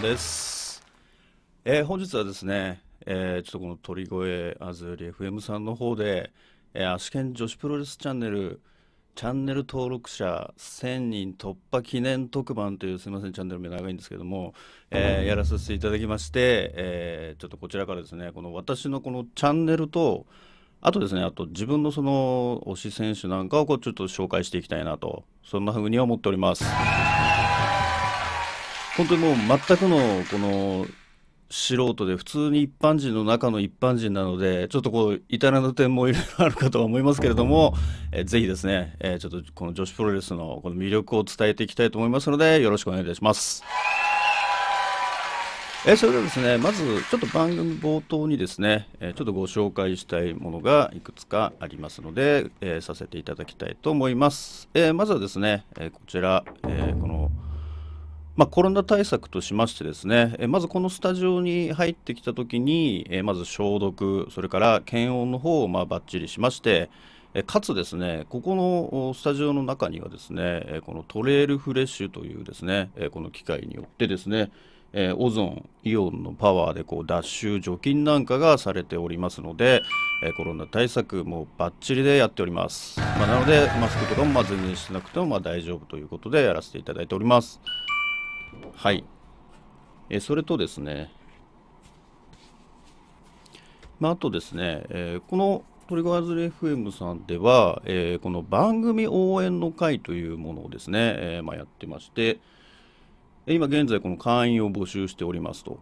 です。えー、本日はですね、えー、ちょっとこの鳥越あずり FM さんの方で、えー、足剣女子プロレスチャンネル、チャンネル登録者1000人突破記念特番というすみませんチャンネル名長いんですけども、えー、やらさせていただきまして、えー、ちょっとこちらからですねこの私のこのチャンネルとあとですねあと自分のその推し選手なんかをこうちょっと紹介していきたいなとそんなふうに思っております。本当にもう全くのこの素人で普通に一般人の中の一般人なのでちょっとこう至らぬ点もいろいろあるかとは思いますけれども、えぜひですね、えー、ちょっとこの女子プロレスのこの魅力を伝えていきたいと思いますのでよろしくお願いいたします。えそれではですねまずちょっと番組冒頭にですね、えちょっとご紹介したいものがいくつかありますので、えさせていただきたいと思います。えまずはですね、えこちら、えこの「まあ、コロナ対策としましてですね、えまずこのスタジオに入ってきたときに、えまず消毒、それから検温の方をまあばっちりしまして、えかつですね、ここのスタジオの中にはですね、えこのトレールフレッシュというですね、えこの機械によってですね、えオゾン、イオンのパワーでこう脱臭、除菌なんかがされておりますので、えコロナ対策もばっちりでやっております。まあ、なので、マスクとかもま全然してなくてもま大丈夫ということでやらせていただいております。はい。えそれとですね、まあ、あとですね、えー、このトリガーズ FM さんでは、えー、この番組応援の会というものをですね、えー、まあ、やってまして、今現在この会員を募集しておりますと。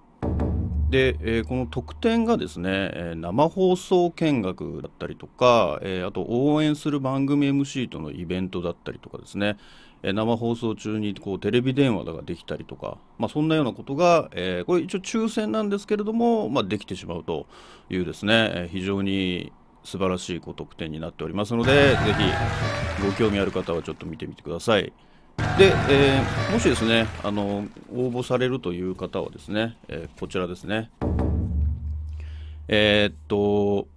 で、えー、この特典がですね、え生放送見学だったりとか、えあと応援する番組 MC とのイベントだったりとかですね、え生放送中にこうテレビ電話ができたりとか、まあ、そんなようなことが、えー、これ一応抽選なんですけれども、まあ、できてしまうというですね、え非常に素晴らしい高得点になっておりますのでぜひご興味ある方はちょっと見てみてください。で、えー、もしですねあの応募されるという方はですね、えー、こちらですねえー、っと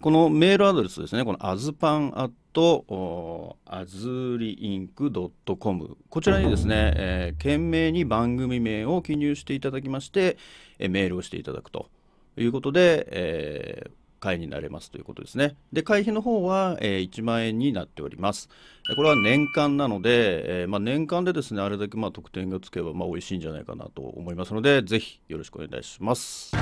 このメールアドレスですねこのアズパンアッ a z u インクドットコムこちらにですね、えー、件名に番組名を記入していただきまして、えー、メールをしていただくということで、えー、会になれますということですね。で、会費の方は、えー、1万円になっております。これは年間なので、えー、まあ、年間でですね、あれだけまあ得点がつけばまあ美味しいんじゃないかなと思いますので、ぜひよろしくお願いします。は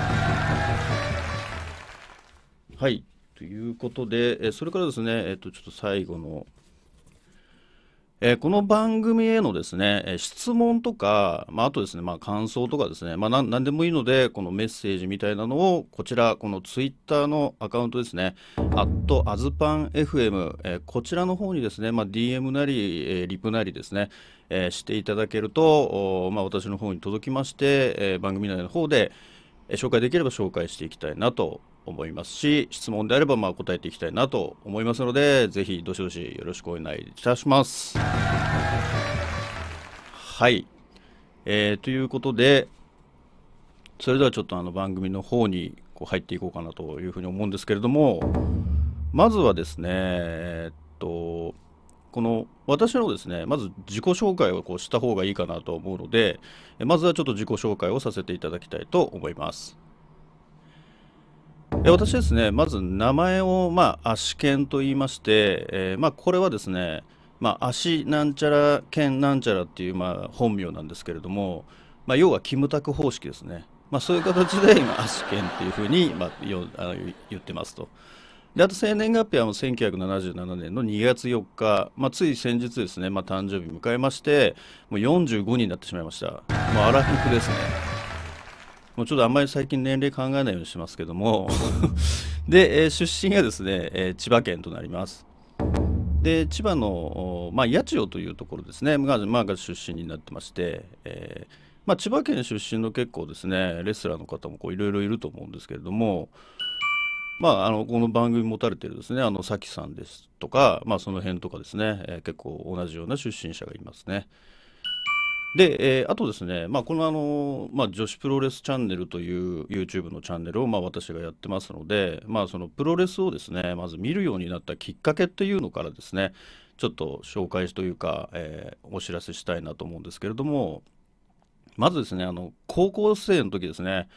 い。ということで、えそれからですね、えっと、ちょっと最後の、えこの番組へのですね、え質問とか、まあ、あとですね、まあ、感想とかですね、まあ、なんでもいいので、このメッセージみたいなのを、こちら、このツイッターのアカウントですね、アットアズパン FM、えこちらの方にですね、まあ、DM なり、えリプなりですね、えしていただけると、おまあ、私の方に届きまして、え番組内の方で、紹介できれば紹介していきたいなと思いますし質問であればまあ答えていきたいなと思いますのでぜひどしどしよろしくお願いいたします。はい、えー、ということでそれではちょっとあの番組の方にこう入っていこうかなというふうに思うんですけれどもまずはですねえー、っとこの私のですねまず自己紹介をこうした方がいいかなと思うのでまずはちょっと自己紹介をさせていただきたいと思います。私ですねまず名前を、まあ、足犬と言いまして、えー、まあ、これはですね、まあ、足なんちゃら犬なんちゃらっていう、まあ、本名なんですけれども、まあ、要はキムタク方式ですね、まあ、そういう形で今 足犬っていうふうに、まあ、よあの言ってますと。であと生年月日はもう1977年の2月4日、まあ、つい先日ですね、まあ、誕生日迎えましてもう45になってしまいましたもうアラフィフですね。もうちょっとあんまり最近年齢考えないようにしますけども で、えー、出身がですね、えー、千葉県となりますで千葉の、まあ、八千代というところですねが、まあ、出身になってまして、えーまあ、千葉県出身の結構ですねレスラーの方もいろいろいると思うんですけれども、まあ、あのこの番組持たれてるですねあのさきさんですとか、まあ、その辺とかですね、えー、結構同じような出身者がいますね。で、えー、あとですね、まあ、このあの、まあ、女子プロレスチャンネルという YouTube のチャンネルをまあ私がやってますので、まあ、そのプロレスをですねまず見るようになったきっかけというのからですねちょっと紹介というか、えー、お知らせしたいなと思うんですけれどもまずですねあの高校生の時ですね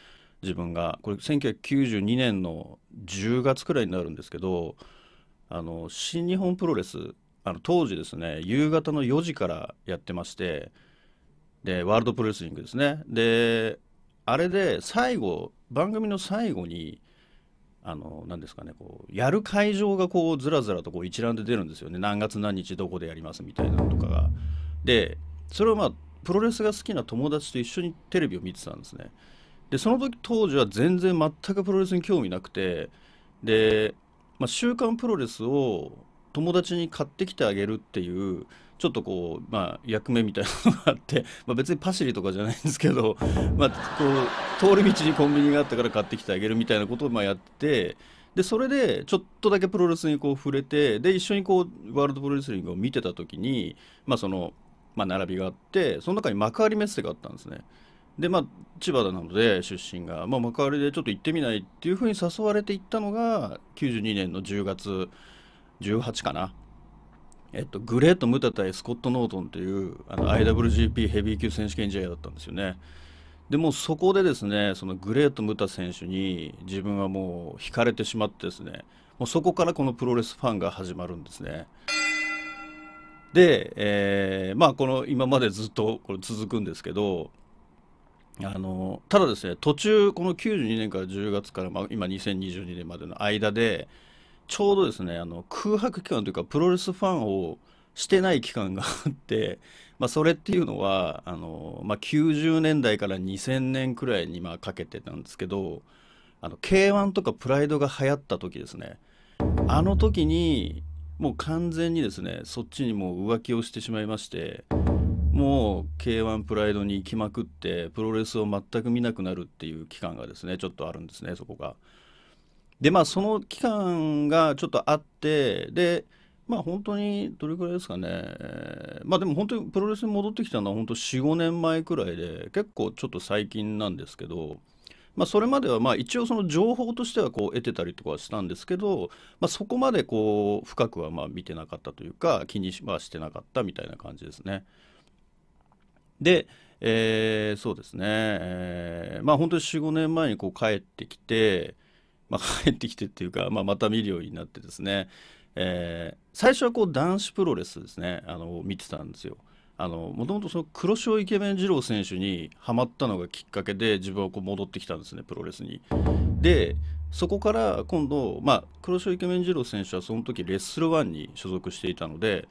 自分がこれ1992年の10月くらいになるんですけどあの新日本プロレスあの当時ですね夕方の4時からやってまして。でワールドプロレスリングですねであれで最後番組の最後にあの何ですかねこうやる会場がこうずらずらとこう一覧で出るんですよね何月何日どこでやりますみたいなのとかがでそれをまあプロレスが好きな友達と一緒にテレビを見てたんですねでその時当時は全然全くプロレスに興味なくてで、まあ、週刊プロレスを友達に買ってきてあげるっていうちょっとこう、まあ、役目みたいなのがあって、まあ、別にパシリとかじゃないんですけど、まあ、こう通り道にコンビニがあったから買ってきてあげるみたいなことをまあやってでそれでちょっとだけプロレスにこう触れてで一緒にこうワールドプロレスリングを見てた時に、まあそのまあ、並びがあってその中に幕張メッセがあったんですね。でまあ、千葉なので出身が、まあ、幕張でちょっと行ってみないっていうふうに誘われて行ったのが92年の10月18かなえっと、グレート・ムタ対スコット・ノートンというあの IWGP ヘビー級選手権試合だったんですよね。でもそこでですねそのグレート・ムタ選手に自分はもう惹かれてしまってですねもうそこからこのプロレスファンが始まるんですね。で、えー、まあこの今までずっとこれ続くんですけどあのただですね途中この92年から10月から、まあ、今2022年までの間でちょうどですねあの空白期間というかプロレスファンをしてない期間があって、まあ、それっていうのはあの、まあ、90年代から2000年くらいにまあかけてたんですけどあの k 1とかプライドが流行った時ですねあの時にもう完全にですねそっちにもう浮気をしてしまいましてもう k 1プライドに行きまくってプロレスを全く見なくなるっていう期間がですねちょっとあるんですねそこが。でまあその期間がちょっとあってでまあ本当にどれくらいですかね、えー、まあでも本当にプロレスに戻ってきたのは本当45年前くらいで結構ちょっと最近なんですけど、まあ、それまではまあ一応その情報としてはこう得てたりとかはしたんですけど、まあ、そこまでこう深くはまあ見てなかったというか気にはしてなかったみたいな感じですね。で、えー、そうですね、えー、まあ本当に45年前にこう帰ってきてまあ、帰ってきてっていうか、まあ、また見るようになってですね、えー、最初はこう男子プロレスですねあの見てたんですよ。もともとその黒潮イケメン二郎選手にはまったのがきっかけで自分はこう戻ってきたんですねプロレスに。でそこから今度、まあ、黒潮イケメン二郎選手はその時レッスルワンに所属していたので、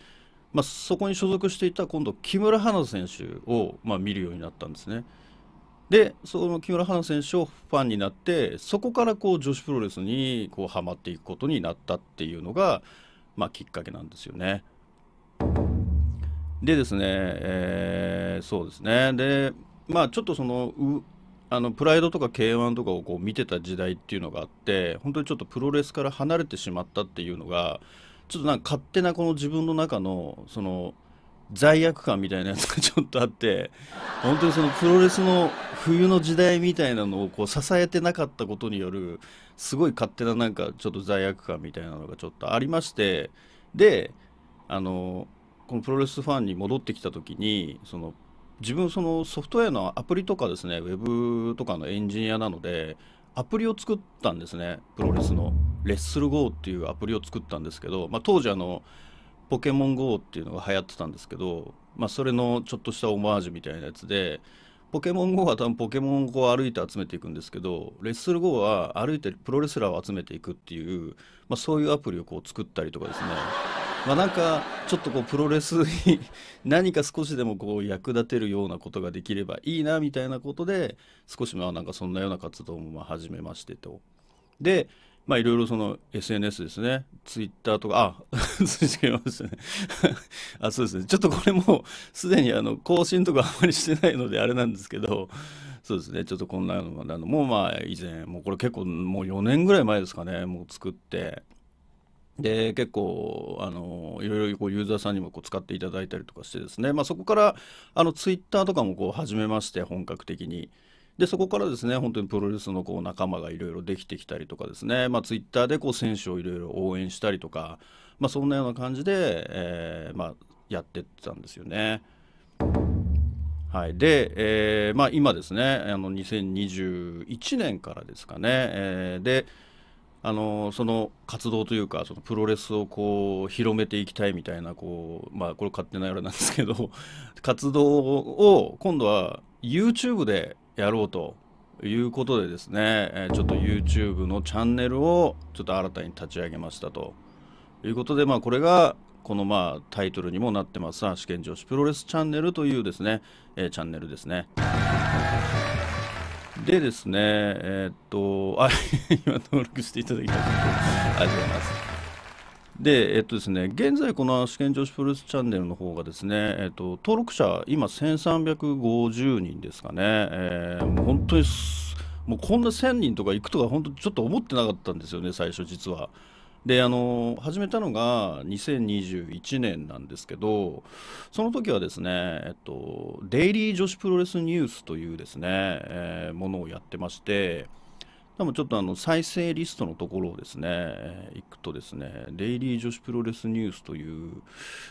まあ、そこに所属していた今度木村花選手を、まあ、見るようになったんですね。でその木村花選手をファンになってそこからこう女子プロレスにこうハマっていくことになったっていうのが、まあ、きっかけなんですよね。でですね、えー、そうですねでまあちょっとそのあのプライドとか k 1とかをこう見てた時代っていうのがあって本当にちょっとプロレスから離れてしまったっていうのがちょっとなんか勝手なこの自分の中のその罪悪感みたいなやつがちょっとあって本当にそのプロレスの冬の時代みたいなのをこう支えてなかったことによるすごい勝手ななんかちょっと罪悪感みたいなのがちょっとありましてであのこのプロレスファンに戻ってきた時にその自分そのソフトウェアのアプリとかですねウェブとかのエンジニアなのでアプリを作ったんですねプロレスのレッスル GO っていうアプリを作ったんですけど、まあ、当時あのポケモン GO っていうのが流行ってたんですけど、まあ、それのちょっとしたオマージュみたいなやつでポケモン GO は多分ポケモンを o を歩いて集めていくんですけどレッスル GO は歩いてプロレスラーを集めていくっていう、まあ、そういうアプリをこう作ったりとかですねまあ、なんかちょっとこうプロレスに何か少しでもこう役立てるようなことができればいいなみたいなことで少しまあなんかそんなような活動もまあ始めましてと。でまあいろいろその SNS ですね、ツイッターとか、あ、違いましたね。あ、そうですね。ちょっとこれもすでにあの更新とかあんまりしてないのであれなんですけど、そうですね。ちょっとこんなのが、あのもうまあ以前、もうこれ結構もう4年ぐらい前ですかね、もう作って。で結構あのいろいろこうユーザーさんにもこう使っていただいたりとかしてですね、まあ、そこからあのツイッターとかもこう始めまして本格的にでそこからですね本当にプロレスのこう仲間がいろいろできてきたりとかですね、まあ、ツイッターでこう選手をいろいろ応援したりとか、まあ、そんなような感じで、えー、まあ、やってったんですよね。はい、で、えー、まあ、今ですねあの2021年からですかね、えー、であのその活動というかそのプロレスをこう広めていきたいみたいなこう、まあ、これ勝手なあれなんですけど活動を今度は YouTube でやろうということでですね、えちょっと YouTube のチャンネルをちょっと新たに立ち上げましたということで、まあ、これがこのまあタイトルにもなってます試験女子プロレスチャンネルというですね、えー、チャンネルですね。でですね、えー、っと、あ、今登録していただきたいありがとうございます。で、えっとですね、現在、この試験女子プロレスチャンネルの方がですね、えっと、登録者、今、1350人ですかね、えー、もう本当にもうこんな1000人とか行くとか、本当、ちょっと思ってなかったんですよね、最初、実は。であの始めたのが2021年なんですけどその時はですね、えっと、デイリー女子プロレスニュースというですね、えー、ものをやってましてでもちょっとあの再生リストのところをですね、行くとですね、デイリー女子プロレスニュースという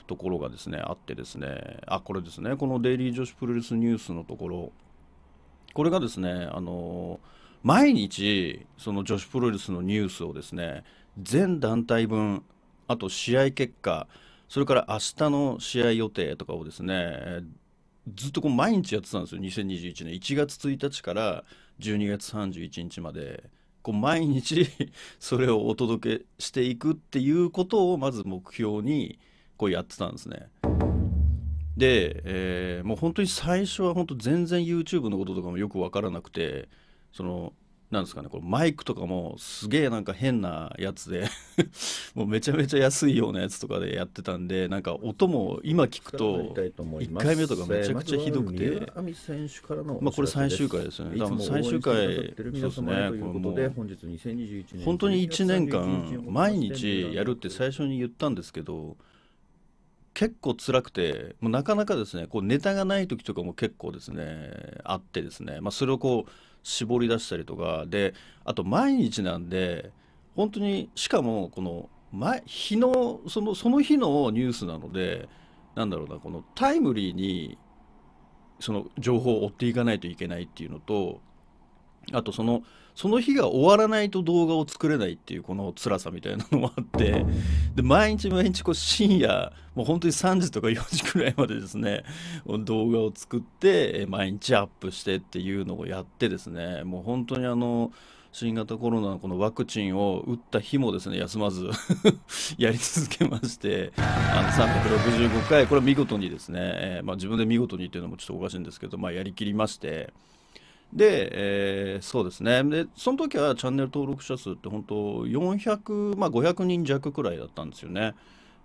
ところがですね、あってですね、あ、これですね、このデイリー女子プロレスニュースのところ、これがですね、あの毎日、その女子プロレスのニュースをですね、全団体分、あと試合結果、それから明日の試合予定とかをですね、ずっとこう毎日やってたんですよ、2021年1月1日から12月31日までこう毎日 それをお届けしていくっていうことをまず目標にこうやってたんですね。で、えー、もう本当に最初は本当全然 YouTube のこととかもよく分からなくてそのなんですかねこれマイクとかもすげえなんか変なやつで もうめちゃめちゃ安いようなやつとかでやってたんでなんか音も今聞くと1回目とかめちゃくちゃひどくて、まあ、これ最終回ですよね最終回そうですね本当に1年間毎日やるって最初に言ったんですけど結構辛くてもうなかなかですねこうネタがない時とかも結構ですねあってですね、まあ、それをこう絞り出したりとかであと毎日なんで本当にしかもこの前日のそのその日のニュースなのでなんだろうなこのタイムリーにその情報を追っていかないといけないっていうのとあとそのその日が終わらないと動画を作れないっていうこの辛さみたいなのもあってで毎日毎日こう深夜もう本当に3時とか4時くらいまでですね動画を作って毎日アップしてっていうのをやってですねもう本当にあの新型コロナのこのワクチンを打った日もですね休まず やり続けましてあの365回これ見事にですね、えまあ、自分で見事にっていうのもちょっとおかしいんですけど、まあ、やりきりまして。で、えー、そうですねでその時はチャンネル登録者数って本当400、まあ、500人弱くらいだったんですよね。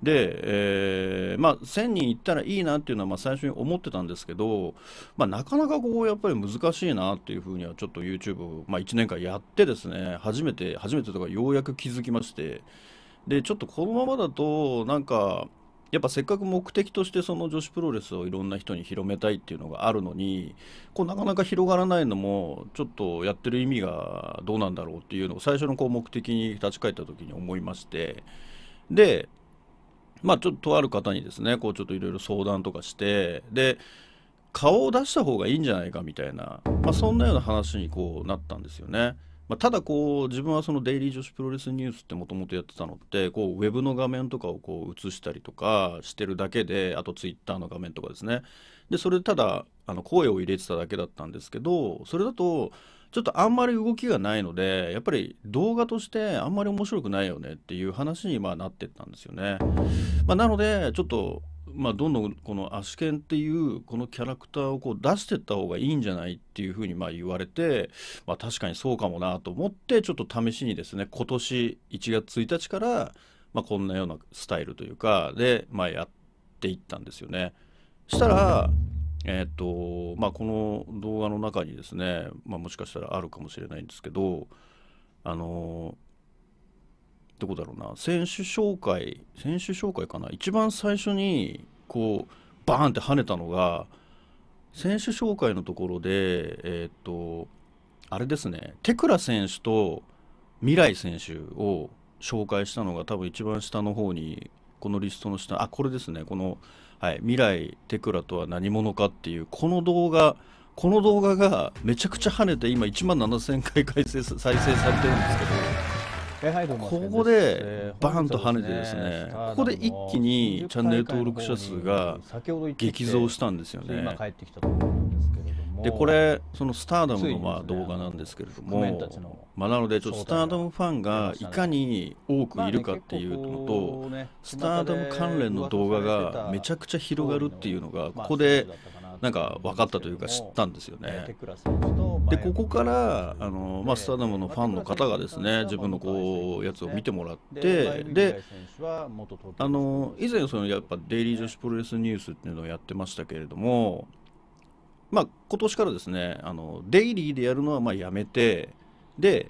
で、えー、まあ、1000人いったらいいなっていうのはまあ最初に思ってたんですけど、まあ、なかなかこうやっぱり難しいなっていうふうにはちょっと YouTube、まあ、1年間やってですね初めて初めてとかようやく気づきましてでちょっとこのままだとなんかやっぱせっかく目的としてその女子プロレスをいろんな人に広めたいっていうのがあるのにこうなかなか広がらないのもちょっとやってる意味がどうなんだろうっていうのを最初のこう目的に立ち返った時に思いましてでまあちょっととある方にですねこうちょっといろいろ相談とかしてで顔を出した方がいいんじゃないかみたいな、まあ、そんなような話にこうなったんですよね。まあ、ただこう自分はそのデイリー女子プロレスニュースってもともとやってたのってこうウェブの画面とかをこう映したりとかしてるだけであとツイッターの画面とかですねでそれでただあの声を入れてただけだったんですけどそれだとちょっとあんまり動きがないのでやっぱり動画としてあんまり面白くないよねっていう話にまあなってったんですよね。まあ、なのでちょっとまあ、どんどんこのアシケンっていうこのキャラクターをこう出してった方がいいんじゃないっていうふうにまあ言われて、まあ、確かにそうかもなと思ってちょっと試しにですね今年1月1日から、まあ、こんなようなスタイルというかで、まあ、やっていったんですよね。したら、えーとまあ、この動画の中にですね、まあ、もしかしたらあるかもしれないんですけどあのーどこだろうな選手紹介選手紹介かな一番最初にこうバーンって跳ねたのが選手紹介のところでえー、っとあれですねテクラ選手と未来選手を紹介したのが多分一番下の方にこのリストの下あこれですねこの、はい、未来テクラとは何者かっていうこの動画この動画がめちゃくちゃ跳ねて今1万7000回再生されてるんですけど。ここでバーンと跳ねてですねここで一気にチャンネル登録者数が激増したんですよね。でこれそのスターダムのまあ動画なんですけれども、まあ、なのでちょっとスターダムファンがいかに多くいるかっていうのとスターダム関連の動画がめちゃくちゃ広がるっていうのがここでなんか分かったというか知ったんですよね。でここからあの、まあ、スタダムのファンの方がですね自分のこうやつを見てもらってであの以前そのやっぱデイリー女子プロレスニュースっていうのをやってましたけれども、まあ、今年からですねあのデイリーでやるのはまあやめてで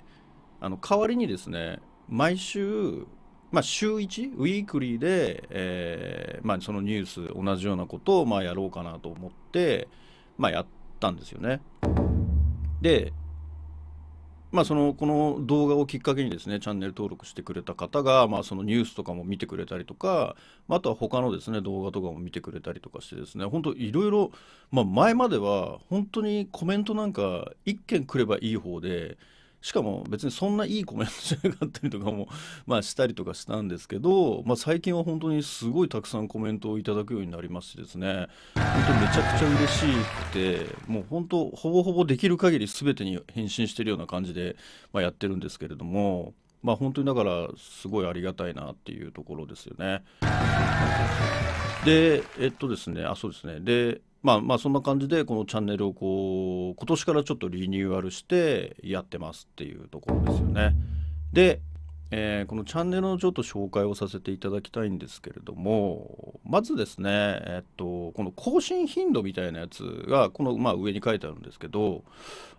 あの代わりにですね毎週まあ、週1、ウィークリーで、えーまあ、そのニュース、同じようなことをまあやろうかなと思って、まあ、やったんですよね。で、まあ、そのこの動画をきっかけにですねチャンネル登録してくれた方が、まあ、そのニュースとかも見てくれたりとか、まあ、とは他のですね動画とかも見てくれたりとかしてですね本当いろいろ、ま前までは本当にコメントなんか1件くればいい方でしかも別にそんないいコメントじゃなかったりとかも、まあ、したりとかしたんですけど、まあ、最近は本当にすごいたくさんコメントをいただくようになりましてですね本当めちゃくちゃ嬉しくてもう本当ほぼほぼできる限り全てに返信してるような感じで、まあ、やってるんですけれども。まあ本当にだからすごいありがたいなっていうところですよね。でえっとですねあそうですねでまあまあそんな感じでこのチャンネルをこう今年からちょっとリニューアルしてやってますっていうところですよね。で、えー、このチャンネルのちょっと紹介をさせていただきたいんですけれどもまずですねえっとこの更新頻度みたいなやつがこのまあ上に書いてあるんですけど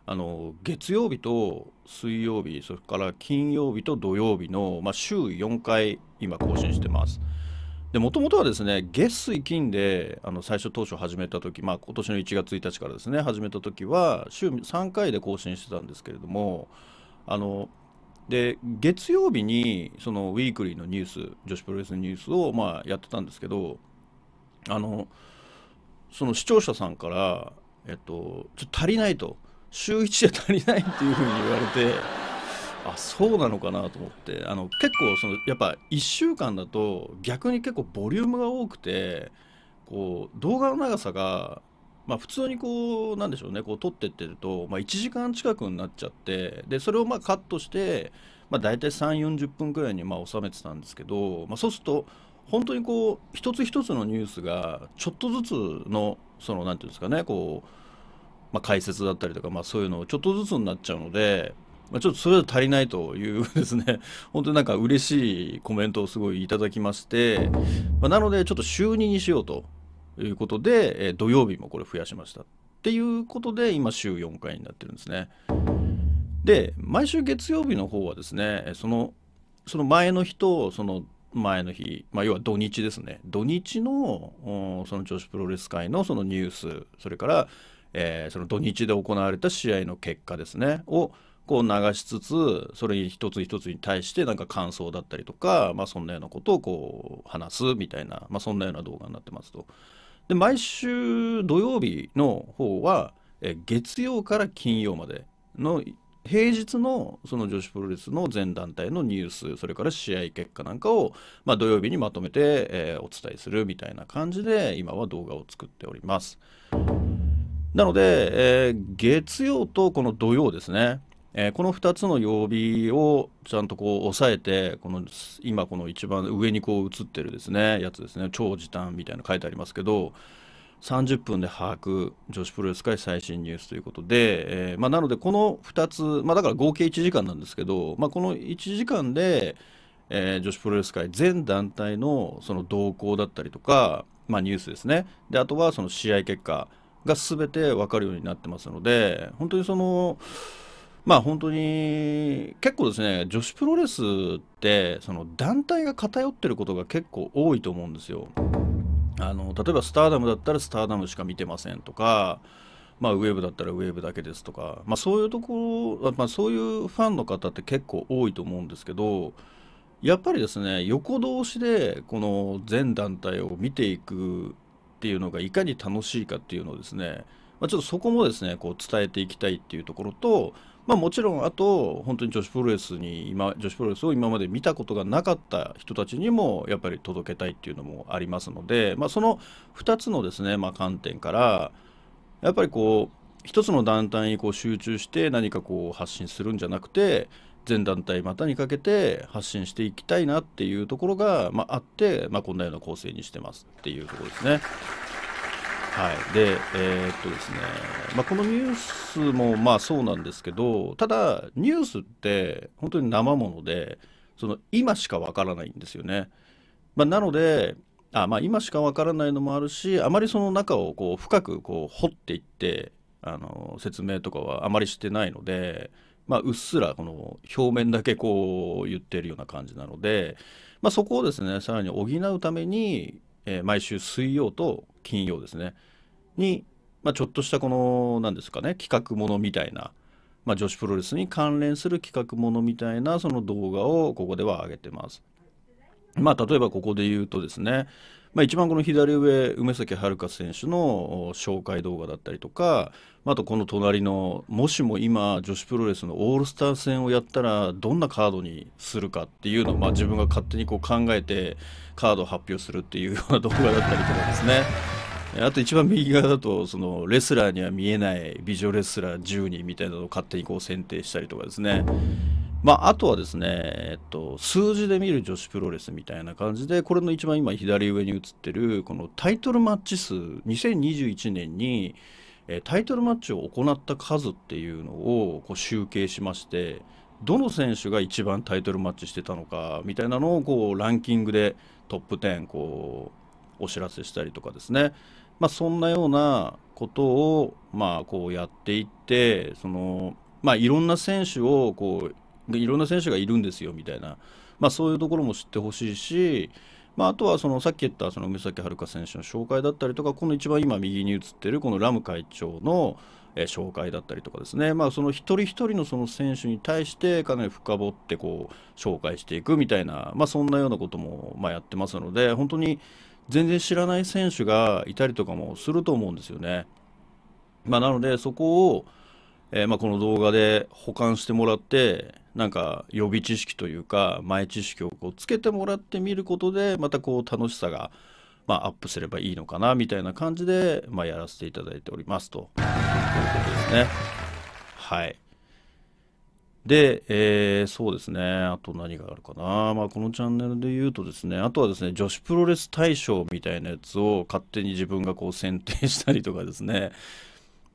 あの月曜日と水曜日それから金曜日と土曜日の、まあ、週4回今更新してます。でもともとはですね月水金であの最初当初始めた時まあ今年の1月1日からですね始めた時は週3回で更新してたんですけれどもあので月曜日にそのウィークリーのニュース女子プロレスのニュースをまあやってたんですけどあのその視聴者さんから、えっと、ちょっと足りないと週1じゃ足りないっていうふうに言われて。あそうなのかなと思ってあの結構そのやっぱ1週間だと逆に結構ボリュームが多くてこう動画の長さが、まあ、普通にこうなんでしょうねこう撮ってってると、まあ、1時間近くになっちゃってでそれをまあカットして、まあ、大体3 4 0分くらいにまあ収めてたんですけど、まあ、そうすると本当にこう一つ一つのニュースがちょっとずつのそのなんていうんですかねこう、まあ、解説だったりとか、まあ、そういうのをちょっとずつになっちゃうのでまあ、ちょっとそれは足りないというですね、本当になんか嬉しいコメントをすごいいただきまして、まあ、なのでちょっと週2にしようということで、え土曜日もこれ増やしました。っていうことで、今週4回になってるんですね。で、毎週月曜日の方はですね、その、その前の日と、その前の日、まあ、要は土日ですね。土日の、その女子プロレス界のそのニュース、それから、えー、その土日で行われた試合の結果ですね、を、こう流しつつそれ一つ一つに対してなんか感想だったりとか、まあ、そんなようなことをこう話すみたいな、まあ、そんなような動画になってますと。で毎週土曜日の方はえ月曜から金曜までの平日のその女子プロレスの全団体のニュースそれから試合結果なんかを、まあ、土曜日にまとめて、えー、お伝えするみたいな感じで今は動画を作っておりますなので、えー、月曜とこの土曜ですねえー、この2つの曜日をちゃんとこう抑えてこの今この一番上にこう映ってるですねやつですね超時短みたいな書いてありますけど30分で把握女子プロレス界最新ニュースということで、えーまあ、なのでこの2つ、まあ、だから合計1時間なんですけど、まあ、この1時間で、えー、女子プロレス界全団体のその動向だったりとか、まあ、ニュースですねであとはその試合結果が全て分かるようになってますので本当にその。まあ本当に結構ですね女子プロレスってその団体が偏ってることが結構多いと思うんですよ。あの例えばスターダムだったらスターダムしか見てませんとか、まあ、ウェーブだったらウェーブだけですとか、まあ、そういうところ、まあ、そういうファンの方って結構多いと思うんですけどやっぱりですね横通しでこの全団体を見ていくっていうのがいかに楽しいかっていうのをですね、まあ、ちょっとそこもですねこう伝えていきたいっていうところとまあ、もちろんあと本当に女子プロレスに今女子プロレスを今まで見たことがなかった人たちにもやっぱり届けたいっていうのもありますので、まあ、その2つのですね、まあ、観点からやっぱりこう一つの団体にこう集中して何かこう発信するんじゃなくて全団体またにかけて発信していきたいなっていうところが、まあ、って、まあ、こんなような構成にしてますっていうところですね。はい、で、えー、っとですね、まあ、このニュースもまあそうなんですけど、ただ、ニュースって本当に生もので、その今しかわからないんですよね。まあ、なので、あまあ、今しかわからないのもあるし、あまりその中をこう深くこう掘っていって、あの説明とかはあまりしてないので、まあ、うっすらこの表面だけこう言ってるような感じなので、まあ、そこをですねさらに補うためにえー、毎週水曜と金曜ですねに、まあ、ちょっとしたこの何ですかね企画ものみたいな、まあ、女子プロレスに関連する企画ものみたいなその動画をここでは上げてます。まあ、例えばここで言うとですね、まあ、一番この左上梅崎遥選手の紹介動画だったりとかあとこの隣のもしも今女子プロレスのオールスター戦をやったらどんなカードにするかっていうのを、まあ、自分が勝手にこう考えてカードを発表するっていうような動画だったりとかですね。あと一番右側だと、そのレスラーには見えない美女レスラー10人みたいなのを勝手にこう選定したりとかですね。まあ、あとはですね、えっと、数字で見る女子プロレスみたいな感じで、これの一番今左上に映ってる、このタイトルマッチ数、2021年にタイトルマッチを行った数っていうのをこう集計しまして、どの選手が一番タイトルマッチしてたのかみたいなのをこうランキングでトップ10こうお知らせしたりとかですね、まあ、そんなようなことをまあこうやっていってその、まあ、いろんな選手をこういろんな選手がいるんですよみたいな、まあ、そういうところも知ってほしいし、まあ、あとはそのさっき言ったその梅崎遥選手の紹介だったりとかこの一番今右に映ってるこのラム会長のえ紹介だったりとかですね、まあ、その一人一人のその選手に対してかなり深掘ってこう紹介していくみたいな、まあ、そんなようなこともまやってますので本当に全然知らない選手がいたりとかもすると思うんですよね。まあ、なのでそこを、えー、まこの動画で保管してもらってなんか予備知識というか前知識をこうつけてもらってみることでまたこう楽しさがまあ、アップすればいいのかなみたいな感じで、まあ、やらせていただいておりますということですね。はい。で、えー、そうですね。あと何があるかな。まあ、このチャンネルで言うとですね、あとはですね、女子プロレス大賞みたいなやつを勝手に自分がこう選定したりとかですね。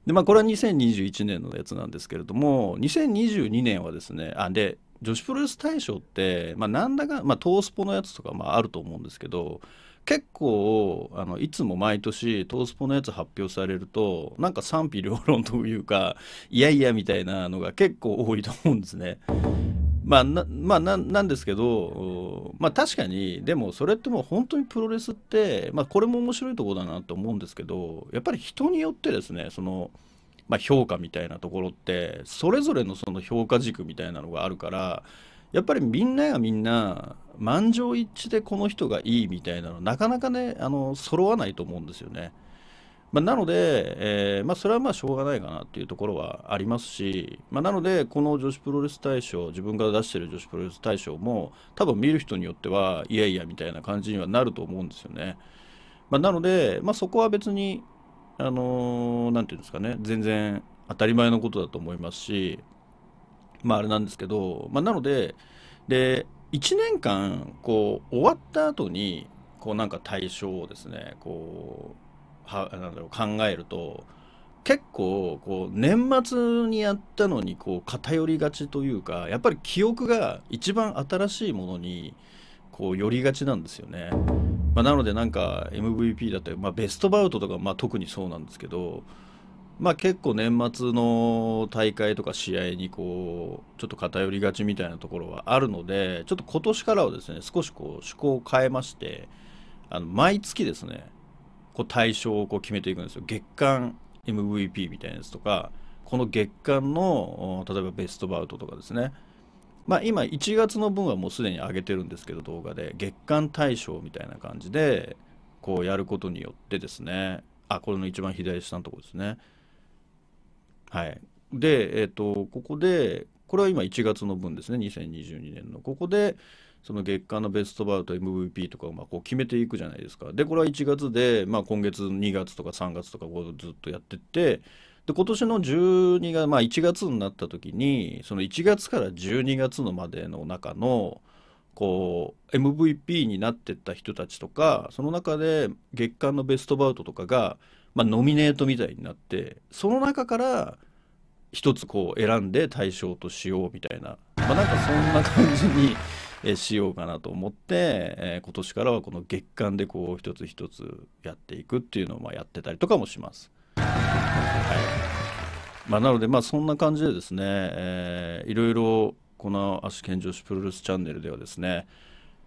で、まあ、これは2021年のやつなんですけれども、2022年はですね、あ、で、女子プロレス大賞って、まあ、なんだか、まあ、トースポのやつとか、まあ、あると思うんですけど、結構あのいつも毎年トースポのやつ発表されるとなんか賛否両論というか いやいやみたいなのが結構多いと思うんですね。まあな,、まあ、ななんですけど、まあ、確かにでもそれってもう本当にプロレスって、まあ、これも面白いとこだなと思うんですけどやっぱり人によってですねその、まあ、評価みたいなところってそれぞれのその評価軸みたいなのがあるから。やっぱりみんながみんな満場一致でこの人がいいみたいなのなかなかねあの揃わないと思うんですよね。まあ、なので、えーまあ、それはまあしょうがないかなっていうところはありますし、まあ、なので、この女子プロレス大賞、自分が出している女子プロレス大賞も、多分見る人によっては、いやいやみたいな感じにはなると思うんですよね。まあ、なので、まあ、そこは別に、あのー、なんていうんですかね、全然当たり前のことだと思いますし、まあ、あれなんですけど、まあ、なのでで1年間こう終わった後にこうなんか対象をですねこうはなんだろう考えると結構こう年末にやったのにこう偏りがちというかやっぱり記憶が一番新しいものにこう寄りがちなんですよね。まあ、なのでなんか MVP だったり、まあ、ベストバウトとか、まあ、特にそうなんですけどまあ、結構年末の大会とか試合にこうちょっと偏りがちみたいなところはあるのでちょっと今年からはですね少しこう趣向を変えましてあの毎月ですねこう対象をこう決めていくんですよ月間 MVP みたいなやつとかこの月間の例えばベストバウトとかですねまあ、今1月の分はもうすでに上げてるんですけど動画で月間大賞みたいな感じでこうやることによってですねあこれの一番左下のところですねはい、で、えーと、ここでこれは今1月の分ですね2022年のここでその月間のベストバウト MVP とかをまあこう決めていくじゃないですかでこれは1月で、まあ、今月2月とか3月とかこうずっとやってってで今年の12月、まあ、1月になった時にその1月から12月のまでの中のこう MVP になってった人たちとかその中で月間のベストバウトとかがまあ、ノミネートみたいになってその中から一つこう選んで対象としようみたいな、まあ、なんかそんな感じに。えしようかなと思って、えー、今年からはこの月間でこう一つ一つやっていくっていうのをまやってたりとかもします。はいまあ、なのでまあそんな感じでですね、えー、いろいろこの「足健女子プロレスチャンネル」ではですね、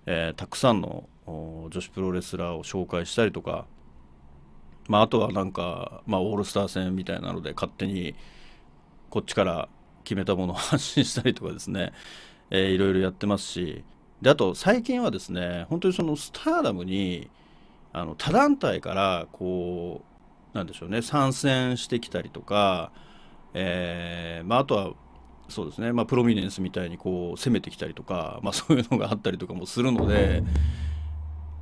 えー、たくさんの女子プロレスラーを紹介したりとかまあ、あとはなんか、まあ、オールスター戦みたいなので勝手にこっちから決めたものを 発信したりとかですね、えー、いろいろやってますしであと最近はですね本当にそのスターダムにあの他団体からこうなんでしょうね参戦してきたりとか、えーまあ、あとはそうですね、まあ、プロミネンスみたいにこう攻めてきたりとか、まあ、そういうのがあったりとかもするので。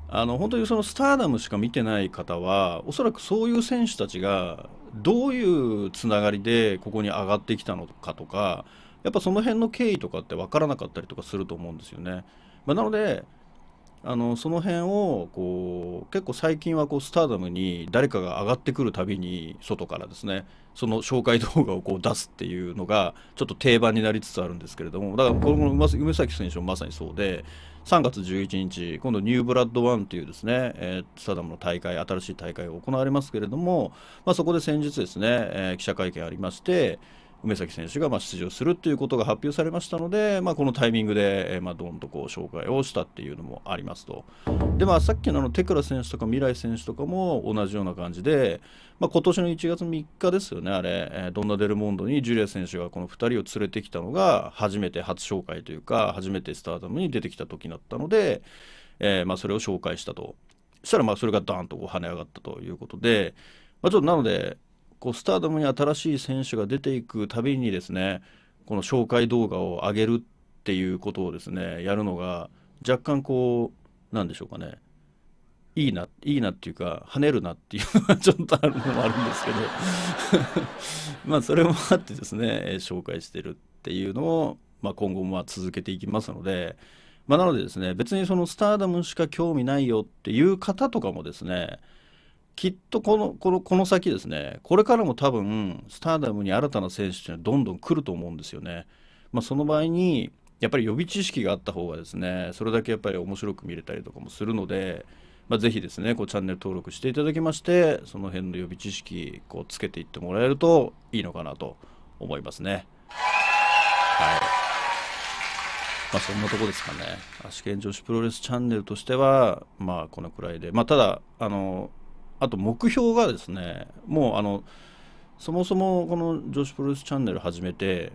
あの本当にそのスターダムしか見てない方はおそらくそういう選手たちがどういうつながりでここに上がってきたのかとかやっぱその辺の経緯とかって分からなかったりとかすると思うんですよね。まあ、なのであのその辺をこう結構最近はこうスターダムに誰かが上がってくるたびに外からですねその紹介動画をこう出すっていうのがちょっと定番になりつつあるんですけれどもだからこの梅崎選手もまさにそうで3月11日今度ニューブラッドワンというですね、えー、スタダムの大会新しい大会が行われますけれども、まあ、そこで先日ですね、えー、記者会見ありまして梅崎選手がま出場するということが発表されましたので、まあ、このタイミングで、まあ、どんとこう紹介をしたっていうのもありますと。で、まあ、さっきのあのテクラ選手とか未来選手とかも同じような感じで、まあ、今年の1月3日ですよね、あれ、ドンナ・デルモンドにジュリア選手がこの2人を連れてきたのが初めて初紹介というか、初めてスターダムに出てきた時だったので、えー、まあ、それを紹介したと。そしたらそれがダーンとこう跳ね上がったということで、まあ、ちょっとなので、こうスターダムに新しい選手が出ていくたびにですねこの紹介動画を上げるっていうことをですねやるのが若干こうなんでしょうかねいいないいなっていうか跳ねるなっていうのは ちょっとあるのもあるんですけど まあそれもあってですね紹介してるっていうのを、まあ、今後も続けていきますので、まあ、なのでですね別にそのスターダムしか興味ないよっていう方とかもですねきっとこのこのこの先ですねこれからも多分スターダムに新たな選手というのはどんどん来ると思うんですよね。まあ、その場合にやっぱり予備知識があった方がですねそれだけやっぱり面白く見れたりとかもするので、まあ、ぜひですねこうチャンネル登録していただきましてその辺の予備知識こうつけていってもらえるといいのかなと思いますね。はいまあ、そんなとこですかね。足験女子プロレスチャンネルとしては、まあ、このくらいで、まあ、ただ、あの、あと目標がですねもうあのそもそもこの女子プロレスチャンネル始めて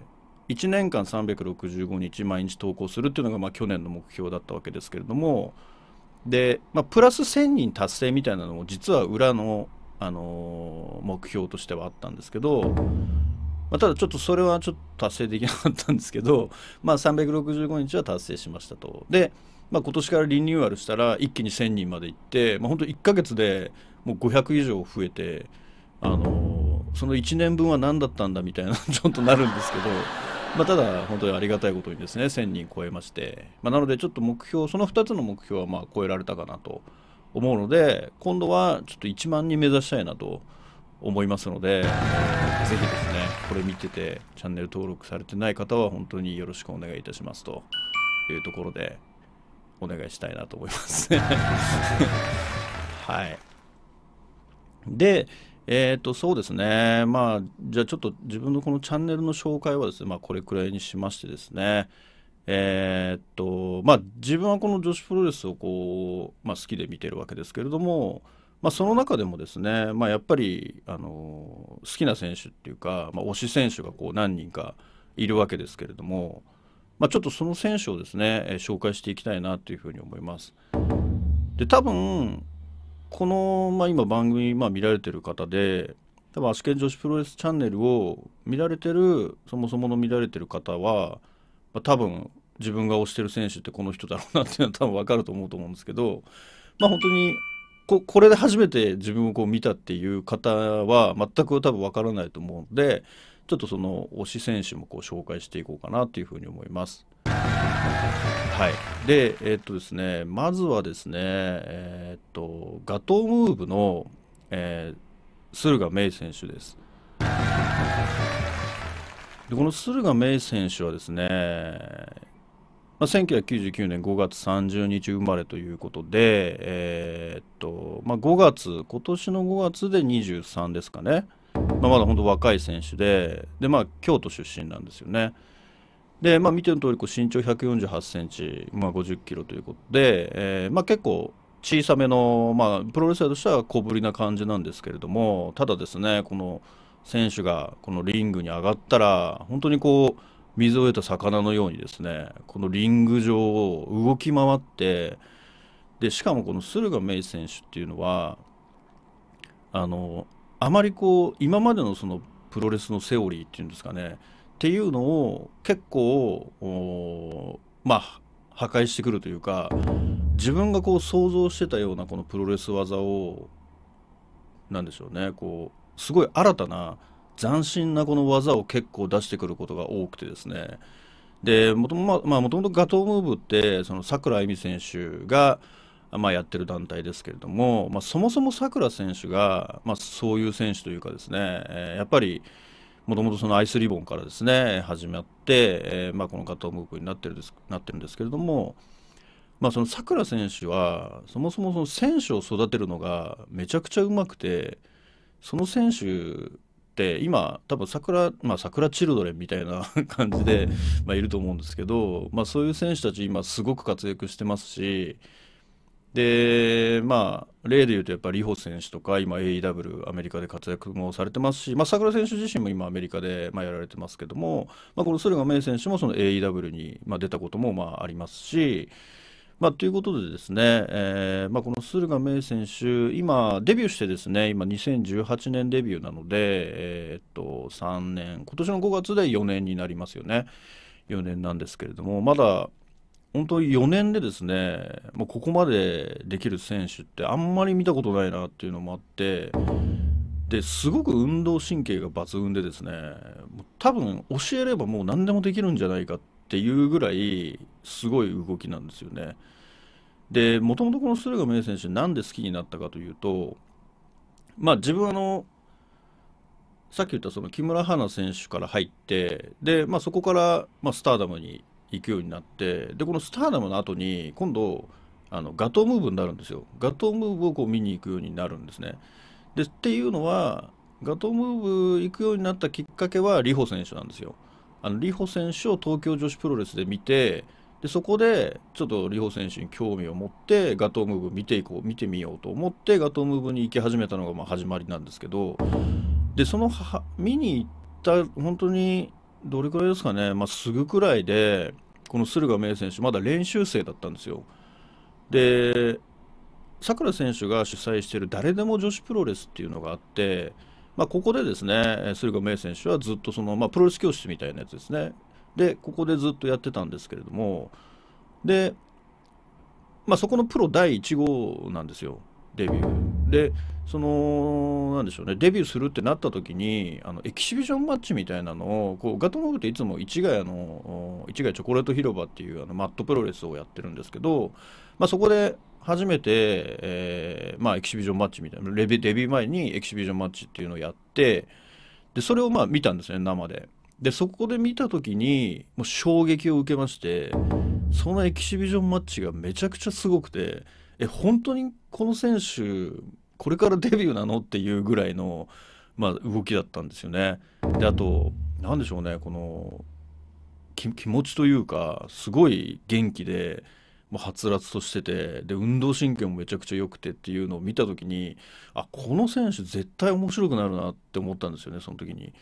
1年間365日毎日投稿するっていうのがまあ去年の目標だったわけですけれどもで、まあ、プラス1000人達成みたいなのも実は裏の、あのー、目標としてはあったんですけど、まあ、ただちょっとそれはちょっと達成できなかったんですけど、まあ、365日は達成しましたと。で、まあ、今年からリニューアルしたら一気に1000人まで行って、まあ、本当1ヶ月でもう500以上増えてあのその1年分は何だったんだみたいな ちょっとなるんですけど。まあ、ただ、本当にありがたいことにですね1000人超えまして、まあ、なので、ちょっと目標その2つの目標はまあ超えられたかなと思うので今度はちょっと1万人目指したいなと思いますのでぜひですねこれ見ててチャンネル登録されてない方は本当によろしくお願いいたしますというところでお願いしたいなと思います はいで、えっ、ー、と、そうですね。まあ、じゃあちょっと自分のこのチャンネルの紹介はですね、まあ、これくらいにしましてですね、えー、っと、まあ、自分はこの女子プロレスをこう、まあ、好きで見てるわけですけれども、まあ、その中でもですね、まあ、やっぱり、あの好きな選手っていうか、まあ、推し選手がこう何人かいるわけですけれども、まあ、ちょっとその選手をですね、え紹介していきたいなというふうに思います。で多分この、まあ、今番組、まあ、見られてる方で多分足剣女子プロレスチャンネルを見られてるそもそもの見られてる方は、まあ、多分自分が推してる選手ってこの人だろうなっていうのは多分分かると思うと思うんですけどまあ本当にここれで初めて自分をこう見たっていう方は全く多分分からないと思うのでちょっとその推し選手もこう紹介していこうかなというふうに思います。はい、で、えっとですね、まずはですね、えー、っとガトームーブの、えー、駿河芽選手です。でこの駿河芽選手はですね、まあ、1999年5月30日生まれということで、えー、っとまあ、5月今年の5月で23ですかね。まあ、まだ本当若い選手でで、まあ、京都出身なんですよね。で、まあ、見ての通りこり身長1 4 8ンチ、まあ、5 0キロということで、えーまあ、結構小さめの、まあ、プロレスラーとしては小ぶりな感じなんですけれどもただですねこの選手がこのリングに上がったら本当にこう水を得た魚のようにですねこのリング上を動き回ってでしかもこの駿河芽生選手っていうのはあのあまりこう今までのそのプロレスのセオリーっていうんですかねっていうのを結構まあ破壊してくるというか自分がこう想像してたようなこのプロレス技を何でしょうねこうすごい新たな斬新なこの技を結構出してくることが多くてですねでもともとガトームーブってその桜井美選手がまあ、やってる団体ですけれども、まあ、そもそもさくら選手が、まあ、そういう選手というかですね、えー、やっぱりもともとそのアイスリボンからですね始まって、えー、まあ、このットームークになってるですなってるんですけれども、まあ、そのさくら選手はそもそもその選手を育てるのがめちゃくちゃうまくてその選手って今多分桜、まあ、チルドレンみたいな 感じで、まあ、いると思うんですけど、まあ、そういう選手たち今すごく活躍してますし、で、まあ、例で言うとやっぱりリホ選手とか、今 AEW アメリカで活躍もされてますし、まあ、桜選手自身も今アメリカで、まあ、やられてますけども、まあ、この駿河芽選手もその AEW に、まあ、出たこともまあありますし、まあ、ということでですね、えーまあ、この駿河芽選手、今、デビューしてですね、今、2018年デビューなので、えー、っと、3年、今年の5月で4年になりますよね。4年なんですけれども、まだ、本当4年でですね、まあ、ここまでできる選手ってあんまり見たことないなっていうのもあってですごく運動神経が抜群でですね多分教えればもう何でもできるんじゃないかっていうぐらいすごい動きなんですよね。でもともとこの駿河明選手なんで好きになったかというとまあ自分あのさっき言ったその木村花選手から入ってで、まあ、そこから、まあ、スターダムに行くようになってでこのスターダムの後に今度あのガトームーブになるんですよガトームーブをこう見に行くようになるんですねでっていうのはガトームーブ行くようになったきっかけはリホ選手なんですよあのリホ選手を東京女子プロレスで見てでそこでちょっとリホ選手に興味を持ってガトームーブ見ていこう見てみようと思ってガトームーブに行き始めたのがまあ始まりなんですけどでその見に行った本当にどれくらいですかね、まあ、すぐくらいで、この駿河明選手、まだ練習生だったんですよ。で、さくら選手が主催している誰でも女子プロレスっていうのがあって、まあ、ここでですね駿河明選手はずっとその、まあ、プロレス教室みたいなやつですね、でここでずっとやってたんですけれども、でまあ、そこのプロ第1号なんですよ。デビューでそのなんでしょうねデビューするってなった時にあのエキシビションマッチみたいなのをこうガトノールっていつも市ヶ谷の市ヶ谷チョコレート広場っていうあのマットプロレスをやってるんですけど、まあ、そこで初めて、えーまあ、エキシビションマッチみたいなレビデビュー前にエキシビションマッチっていうのをやってでそれをまあ見たんですね生で。でそこで見た時にもう衝撃を受けましてそのエキシビションマッチがめちゃくちゃすごくて。え本当にこの選手これからデビューなのっていうぐらいの、まあ、動きだったんですよね。であと何でしょうねこの気持ちというかすごい元気で。まあ、はつらつとしててで運動神経もめちゃくちゃ良くてっていうのを見た時にあこの選手絶対面白くなるなって思ったんですよねその時に。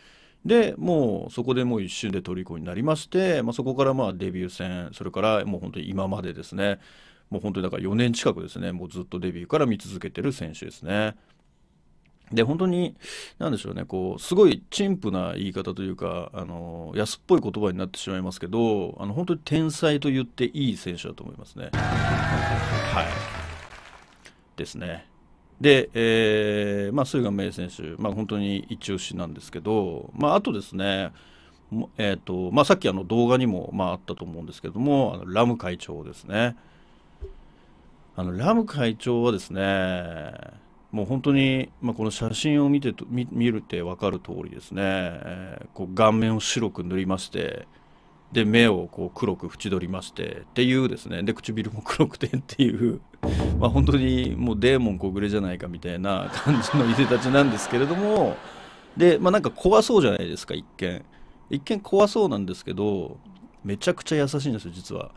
でもうそこでもう一瞬で虜になりまして、まあ、そこからまあデビュー戦それからもう本当に今までですねもう本当にだから4年近くですね、もうずっとデビューから見続けてる選手ですね。で、本当に、なんでしょうね、こう、すごい陳腐な言い方というか、あの、安っぽい言葉になってしまいますけど、あの、本当に天才と言っていい選手だと思いますね。はい。ですね。で、えー、まあ、水明選手、まあ、本当に一押しなんですけど、まあ、あとですね、えーとまあ、さっきあの動画にも、まあ、あったと思うんですけどもあのラム会長ですねあのラム会長はですね、もう本当に、まあ、この写真を見てと見るって分かる通りですね、えー、こう顔面を白く塗りまして、で目をこう黒く縁取りましてっていうですねで唇も黒くてっていう まあ本当にもうデーモン小暮じゃないかみたいな感じのいでたちなんですけれどもでまあなんか怖そうじゃないですか一見一見怖そうなんですけどめちゃくちゃ優しいんですよ実は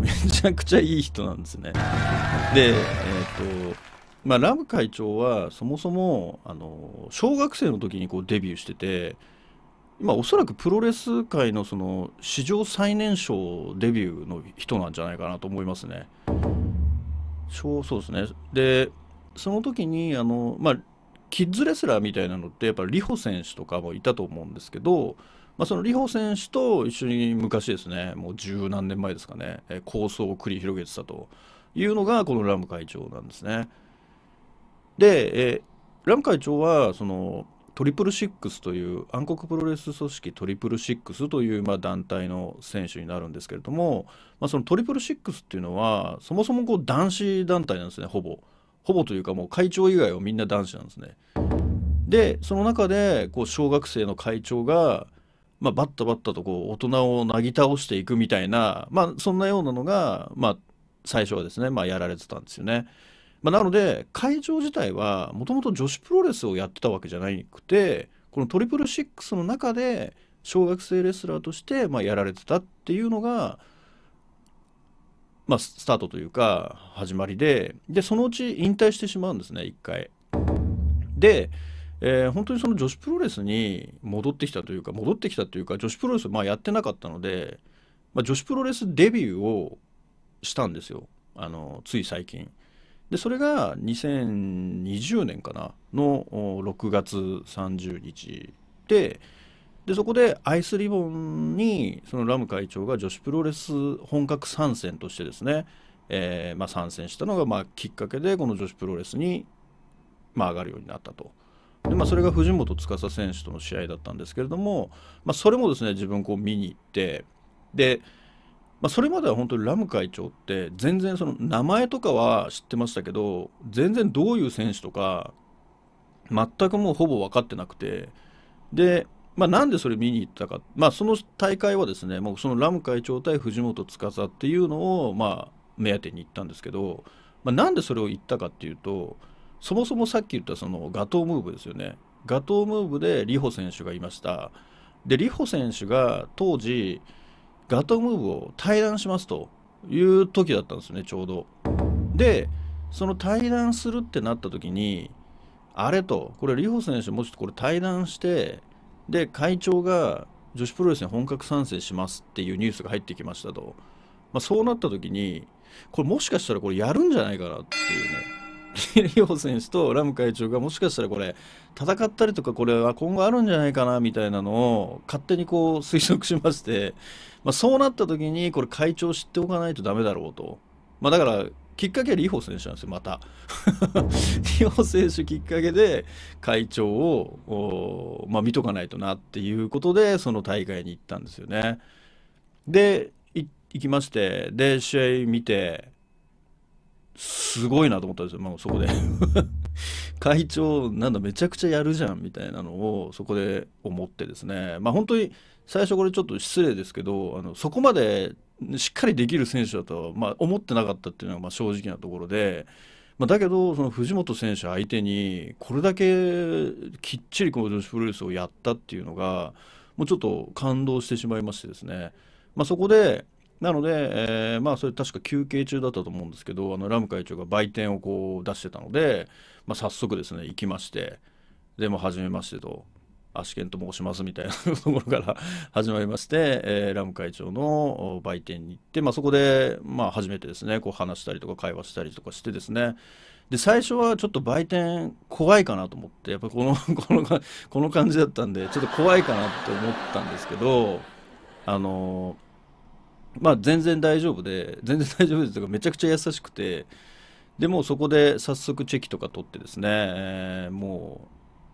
めちゃくちゃいい人なんですねでえっ、ー、とまあラム会長はそもそもあの小学生の時にこうデビューしててまあ、おそらくプロレス界のその史上最年少デビューの人なんじゃないかなと思いますね。そうですねでその時にあの、まあ、キッズレスラーみたいなのってやっぱりリホ選手とかもいたと思うんですけどまあ、そのリホ選手と一緒に昔ですね、もう十何年前ですかね、えー、構想を繰り広げてたというのが、このラム会長なんですね。で、えー、ラム会長は、その、トリプルシックスという暗黒プロレス組織トリプルシックスという、まあ、団体の選手になるんですけれども、まあ、そのトリプルシックスっていうのはそもそもこう男子団体なんですねほぼほぼというかもう会長以外はみんな男子なんですねでその中でこう小学生の会長がまあ、バッタバッタとこう大人をなぎ倒していくみたいな、まあ、そんなようなのが、まあ、最初はですね、まあ、やられてたんですよね。まあ、なので会場自体はもともと女子プロレスをやってたわけじゃなくてこのトリプルシックスの中で小学生レスラーとして、まあ、やられてたっていうのが、まあ、スタートというか始まりででそのうち引退してしまうんですね1回。でえー、本当にその女子プロレスに戻ってきたというか戻ってきたというか女子プロレスまあやってなかったので、まあ、女子プロレスデビューをしたんですよあのつい最近。でそれが2020年かなの6月30日ででそこでアイスリボンにそのラム会長が女子プロレス本格参戦としてですね、えー、まあ、参戦したのがまきっかけでこの女子プロレスにまあ上がるようになったと。で、まあ、それが藤本司選手との試合だったんですけれども、まあ、それもですね自分こう見に行ってで、まあ、それまでは本当にラム会長って全然その名前とかは知ってましたけど全然どういう選手とか全くもうほぼ分かってなくてで、まあ、なんでそれ見に行ったか、まあ、その大会はですねもうそのラム会長対藤本司っていうのをまあ目当てに行ったんですけど、まあ、なんでそれを言ったかっていうと。そもそもさっき言ったそのガトームーブですよね。ガトームーブでリホ選手がいました。で、リホ選手が当時、ガトームーブを退団しますという時だったんですね、ちょうど。で、その退団するってなった時に、あれと、これ、リホ選手、もうちょっとこれ退団して、で、会長が女子プロレスに本格参戦しますっていうニュースが入ってきましたと。まあ、そうなった時に、これもしかしたらこれやるんじゃないかなっていうね。リオ選手とラム会長がもしかしたらこれ戦ったりとかこれは今後あるんじゃないかなみたいなのを勝手にこう推測しまして、まあ、そうなった時にこれ会長知っておかないとダメだろうと、まあ、だからきっかけはリホ選手なんですよまた リホ選手きっかけで会長を、まあ、見とかないとなっていうことでその大会に行ったんですよねで行きましてで試合見てすごいなと思ったんですよ、まそこで 会長、なんだ、めちゃくちゃやるじゃんみたいなのを、そこで思ってですね、まあ、本当に最初、これちょっと失礼ですけど、あのそこまでしっかりできる選手だとは、まあ、思ってなかったっていうのがまあ正直なところで、まあ、だけど、その藤本選手相手に、これだけきっちりこの女子プロレスをやったっていうのが、もうちょっと感動してしまいましてですね、まあ、そこで、なので、えー、まあそれ確か休憩中だったと思うんですけどあのラム会長が売店をこう出してたので、まあ、早速ですね行きましてでも初めましてと足剣と申しますみたいな ところから始まりまして、えー、ラム会長の売店に行って、まあ、そこで、まあ、初めてですねこう話したりとか会話したりとかしてですねで最初はちょっと売店怖いかなと思ってやっぱこの このこの感じだったんでちょっと怖いかなって思ったんですけどあのーまあ全然大丈夫で全然大丈夫ですとめちゃくちゃ優しくてでもそこで早速チェキとか取ってですね、えー、も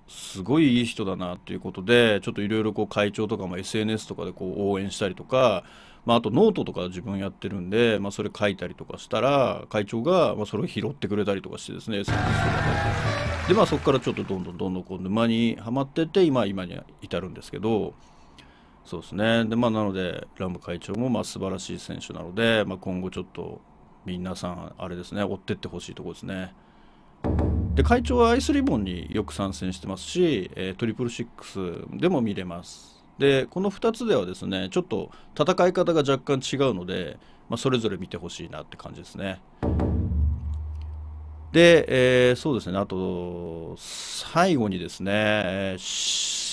うすごいいい人だなということでちょっといろいろ会長とかも SNS とかでこう応援したりとか、まあ、あとノートとか自分やってるんで、まあ、それ書いたりとかしたら会長がまそれを拾ってくれたりとかしてですね SNS とかでで、まあ、そこからちょっとどんどんどんどんこう沼にはまってって今今に至るんですけど。そうですねで、まあ、なので、ラム会長もまあ素晴らしい選手なので、まあ、今後ちょっと皆さん、あれですね、追ってってほしいところですね。で会長はアイスリボンによく参戦してますし、えー、トリプルシックスでも見れます。で、この2つではですね、ちょっと戦い方が若干違うので、まあ、それぞれ見てほしいなって感じですね。で、えー、そうですね、あと、最後にですね、えー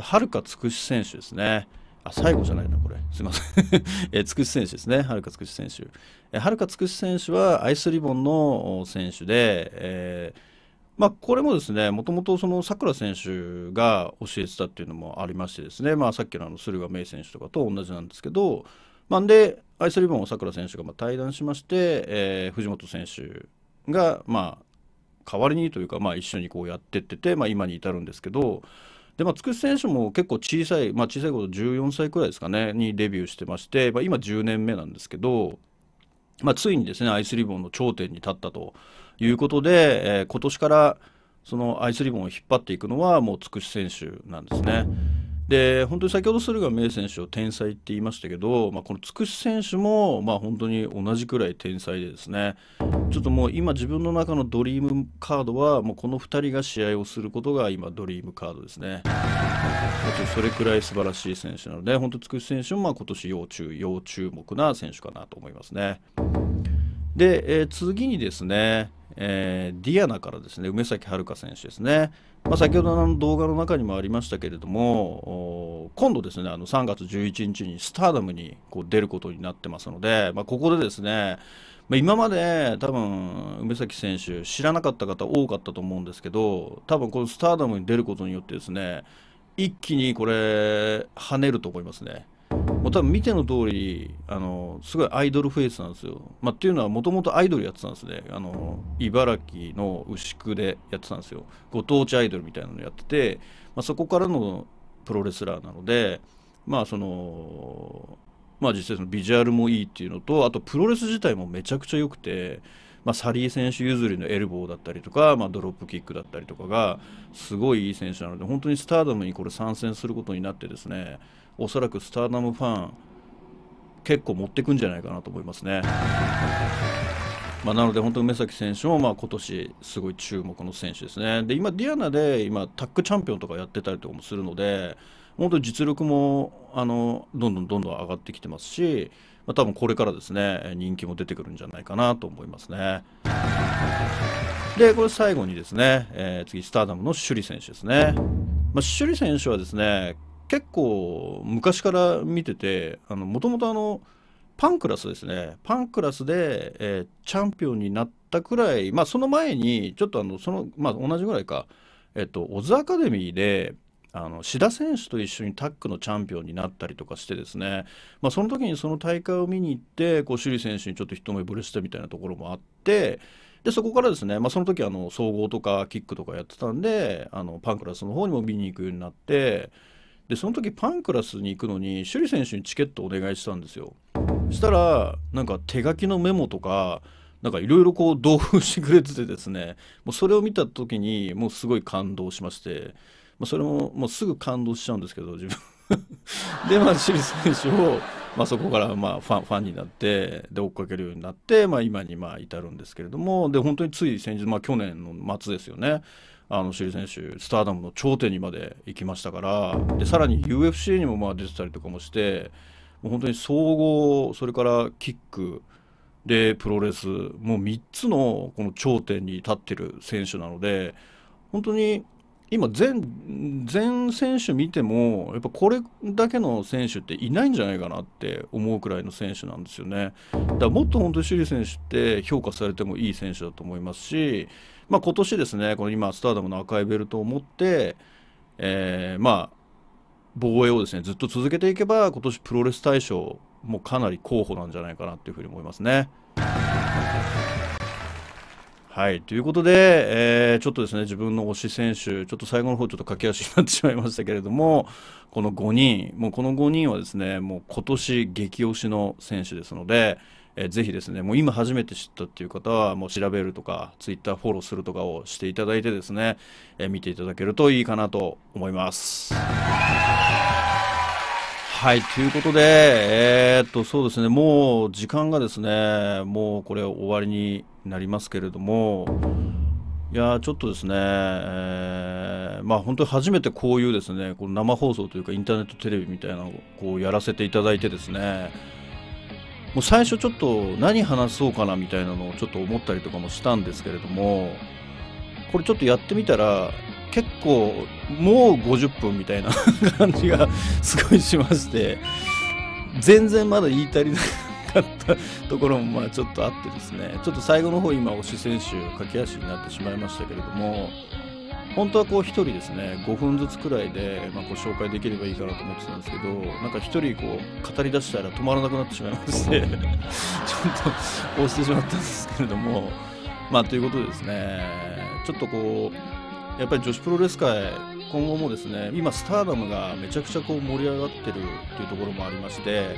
とはるかつくし選手ですね。あ最後じゃないな、これ。すいません。えつくし選手ですね。はるかつくし選手。えはるかつくし選手はアイスリボンの選手で、えーまあ、これもですねもともとそのさくら選手が教えてたっていうのもありましてですね、まあ、さっきのあの駿河明選手とかと同じなんですけど、まあ、でアイスリボンをさくら選手がま対談しまして、えー、藤本選手がま代わりにというか、まあ、一緒にこうやってってて、ま今に至るんですけど。で、まあ、つくし選手も結構小さい、まあ、小さいこと14歳くらいですかね、にデビューしてまして、まあ、今10年目なんですけど、まあ、ついにですね、アイスリボンの頂点に立ったということで、えー、今年からそのアイスリボンを引っ張っていくのは、もうつくし選手なんですね。で本当に先ほど駿河明選手を天才って言いましたけど、まあ、このつくし選手も、まあ、本当に同じくらい天才でですねちょっともう今自分の中のドリームカードはもうこの2人が試合をすることが今ドリームカードですねそれくらい素晴らしい選手なので本当つくし選手もまあ今年要注要注目な選手かなと思いますね。で、えー、次にですねえー、ディアナからですね梅崎遥選手ですね、まあ、先ほどの動画の中にもありましたけれども今度ですねあの3月11日にスターダムにこう出ることになってますので、まあ、ここでですね、まあ、今まで多分梅崎選手知らなかった方多かったと思うんですけど多分このスターダムに出ることによってですね一気にこれ跳ねると思いますね。う多分見ての通りありすごいアイドルフェイスなんですよ。まあ、っていうのはもともとアイドルやってたんですねあの茨城の牛久でやってたんですよご当地アイドルみたいなのやってて、まあ、そこからのプロレスラーなのでまあそのまあ実際そのビジュアルもいいっていうのとあとプロレス自体もめちゃくちゃ良くて。まあ、サリー選手譲りのエルボーだったりとか、まあ、ドロップキックだったりとかがすごいいい選手なので本当にスターダムにこれ参戦することになってですねおそらくスターダムファン結構持ってくんじゃないかなと思いますね。まあ、なので本当に梅崎選手もまあ今年すごい注目の選手ですね。で今ディアナで今タッグチャンピオンとかやってたりとかもするので本当に実力もあのどんどんどんどん上がってきてますし、まあ、多分これからですね人気も出てくるんじゃないかなと思いますね。でこれ最後にですね、えー、次スターダムの趣里選手ですね。まあ、里選手はですね結構昔から見ててもともとパンクラスですねパンクラスで、えー、チャンピオンになったくらい、まあ、その前にちょっとあのその、まあ、同じぐらいか、えっと、オズアカデミーであの志田選手と一緒にタッグのチャンピオンになったりとかしてですね、まあ、その時にその大会を見に行ってこう首里選手にちょっと一目ぼれしてみたいなところもあってでそこからですね、まあ、その時あの総合とかキックとかやってたんであのパンクラスの方にも見に行くようになって。でその時パンクラスに行くのに首里選手にチケットお願いしたんですよしたらなんか手書きのメモとかなんかいろいろこう同封してくれててですねもうそれを見た時にもうすごい感動しまして、まあ、それももうすぐ感動しちゃうんですけど自分 でまあ首里選手を、まあ、そこからまあファンファンになってで追っかけるようになって、まあ、今にまあ至るんですけれどもで本当につい先日、まあ、去年の末ですよねあのシ選手スターダムの頂点にまで行きましたからでさらに UFC にもまあ出てたりとかもしてもう本当に総合それからキックでプロレスもう3つのこの頂点に立ってる選手なので本当に今全全選手見てもやっぱこれだけの選手っていないんじゃないかなって思うくらいの選手なんですよね。だからもっと本当にシュリ選手って評価されてもいい選手だと思いますしまあ、今年ですね、この今、スターダムの赤いベルトを持って、えー、まあ、防衛をですね、ずっと続けていけば、今年プロレス大賞もかなり候補なんじゃないかなというふうに思いますね。はい、ということで、えー、ちょっとですね、自分の推し選手、ちょっと最後の方ちょっと駆け足になってしまいましたけれども、この5人、もうこの5人はですね、もう今年激推しの選手ですので、えー、ぜひですね、もう今初めて知ったっていう方は、もう調べるとか、ツイッターフォローするとかをしていただいてですね、えー、見ていただけるといいかなと思います。はい、ということで、えー、っと、そうですね、もう時間がですね、もうこれ終わりになりますけれども、いやちょっとですね、えー、まあ本当に初めてこういうですね、この生放送というかインターネットテレビみたいなのをこうやらせていただいてですね、もう最初ちょっと何話そうかなみたいなのをちょっと思ったりとかもしたんですけれどもこれちょっとやってみたら結構もう50分みたいな 感じがすごいしまして全然まだ言い足りなかったところもまあちょっとあってですねちょっと最後の方今推し選手駆け足になってしまいましたけれども本当はこう1人ですね5分ずつくらいで、まあ、こう紹介できればいいかなと思ってたんですけどなんか1人こう語りだしたら止まらなくなってしまいまして ちょっと押してしまったんですけれどもまあということでですねちょっとこうやっぱり女子プロレス界今後もですね今スターダムがめちゃくちゃこう盛り上がってるっていうところもありまして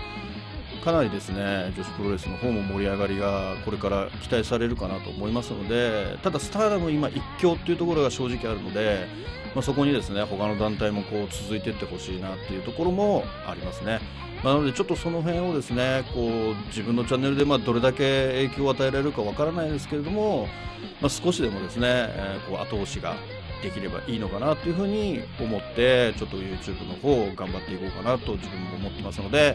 かなりですね女子プロレスの方も盛り上がりがこれから期待されるかなと思いますのでただスターダム今一強っていうところが正直あるので、まあ、そこにですね他の団体もこう続いていってほしいなっていうところもありますね。まあ、なのでちょっとその辺をですねこう自分のチャンネルでまどれだけ影響を与えられるかわからないですけれども、まあ、少しでもですね、えー、こう後押しができればいいのかなというふうに思ってちょっと YouTube の方を頑張っていこうかなと自分も思ってますので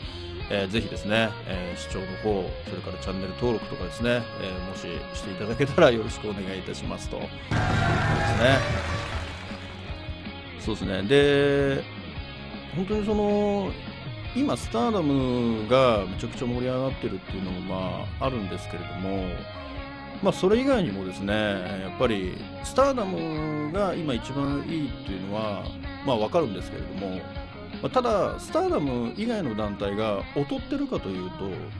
えー、ぜひですね、えー、視聴の方、それからチャンネル登録とかですね、えー、もししていただけたらよろしくお願いいたしますと。いうことですね。そうですね。で、本当にその、今、スターダムがめちゃくちゃ盛り上がってるっていうのもまああるんですけれども、まあ、それ以外にもですね、やっぱりスターダムが今一番いいっていうのは、まあわかるんですけれども、ただスターダム以外の団体が劣ってるかというと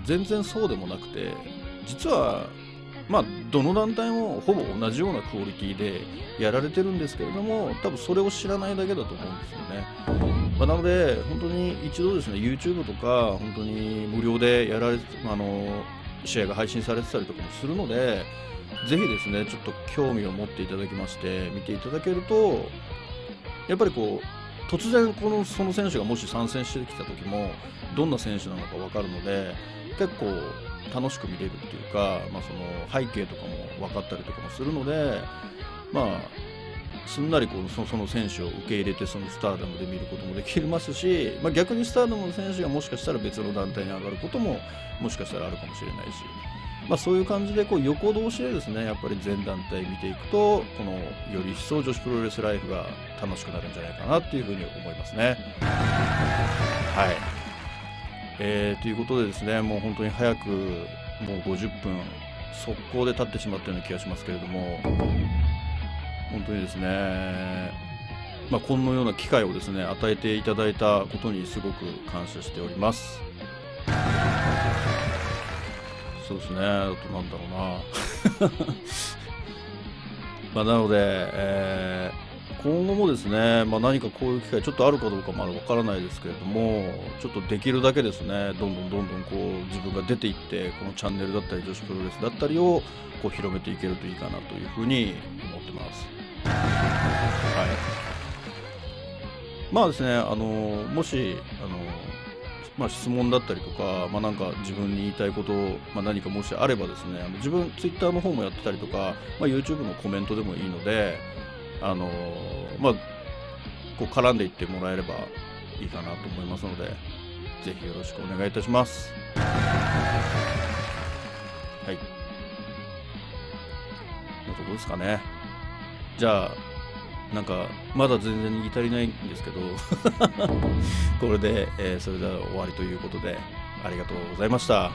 全然そうでもなくて実はまあどの団体もほぼ同じようなクオリティでやられてるんですけれども多分それを知らないだけだと思うんですよね、まあ、なので本当に一度ですね YouTube とか本当に無料でやられあの試合が配信されてたりとかもするのでぜひですねちょっと興味を持っていただきまして見ていただけるとやっぱりこう突然このその選手がもし参戦してきた時もどんな選手なのか分かるので結構楽しく見れるっていうか、まあ、その背景とかも分かったりとかもするので、まあ、すんなりこうその選手を受け入れてそのスターダムで見ることもできますし、まあ、逆にスターダムの選手がもしかしたら別の団体に上がることももしかしたらあるかもしれないし。まあ、そういう感じでこう横通しでですねやっぱり全団体見ていくとこのより一層女子プロレスライフが楽しくなるんじゃないかなっていうふうに思いますね。はいえー、ということでですねもう本当に早くもう50分速攻で立ってしまったような気がしますけれども本当にですねまあ、このような機会をですね与えていただいたことにすごく感謝しております。そうですねあとなんだろうな まあなので、えー、今後もですね、まあ、何かこういう機会ちょっとあるかどうかまだわからないですけれどもちょっとできるだけですねどんどんどんどんこう自分が出ていってこのチャンネルだったり女子プロレスだったりをこう広めていけるといいかなというふうに思ってます。はいまあですね、あのもし、あのまあ、質問だったりとか、まあ、なんか自分に言いたいこと、まあ、何かもしあればですねあの自分ツイッターの方もやってたりとか、まあ、YouTube のコメントでもいいのであのー、まあこう絡んでいってもらえればいいかなと思いますのでぜひよろしくお願いいたしますはいのとこですかねじゃあなんかまだ全然足りないんですけど これで、えー、それでは終わりということでありがとうございました。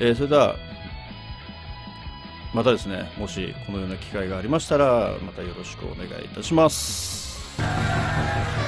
えー、それではまたですねもしこのような機会がありましたらまたよろしくお願いいたします。